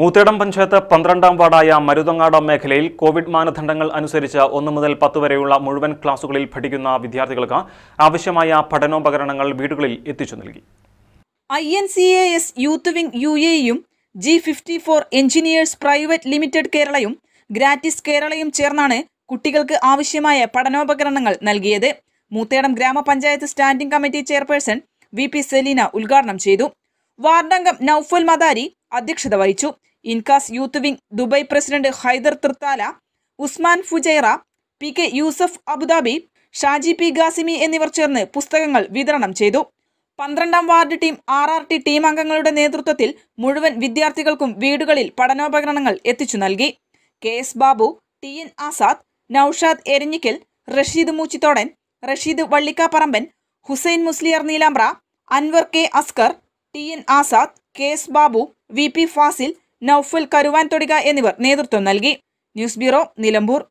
മൂത്തേടം പഞ്ചായത്ത് പന്ത്രണ്ടാം വാർഡായ മരുതങ്ങാട് മേഖലയിൽ കോവിഡ് മാനദണ്ഡങ്ങൾ അനുസരിച്ച് ഒന്ന് മുതൽ പത്ത് വരെയുള്ള മുഴുവൻ ക്ലാസുകളിൽ പഠിക്കുന്ന വിദ്യാർത്ഥികൾക്ക് ആവശ്യമായ പഠനോപകരണങ്ങൾ വീടുകളിൽ എത്തിച്ചു നൽകി I N C A S youth wing U എയും G fifty four engineers private limited കേരളയും ഗ്രാറ്റിസ് കേരളയും ചേർന്നാണ് കുട്ടികൾക്ക് ആവശ്യമായ പഠനോപകരണങ്ങൾ നൽകിയത് മൂത്തേടം ഗ്രാമപഞ്ചായത്ത് standing committee chairperson V P Seleena ഉദ്ഘാടനം ചെയ്തു വാർഡംഗം നൌഫുൽ മദാരി അധ്യക്ഷത വഹിച്ചു Incas youth wing Dubai president Haider Thrithala Usman Fujairah P K Yousuf Abu Dhabi Shaji P Gasimi എന്നിവർ ചേർന്ന് പുസ്തകങ്ങൾ വിതരണം ചെയ്തു പന്ത്രണ്ടാം ward team R R T team അംഗങ്ങളുടെ നേതൃത്വത്തിൽ മുഴുവൻ വിദ്യാർത്ഥികൾക്കും വീടുകളിൽ പഠനോപകരണങ്ങൾ എത്തിച്ചു നൽകി K S Babu T N Azad Noushad Erinjikkal Rasheed Moochithodan Rasheed Vallikkaparamban Hussain Musliyar Neelambra Anwar K Askar T N Azad K S Babu V P Fasil Noufal Karuvan Thodika എന്നിവർ നേതൃത്വം നൽകി ന്യൂസ് ബ്യൂറോ നിലമ്പൂർ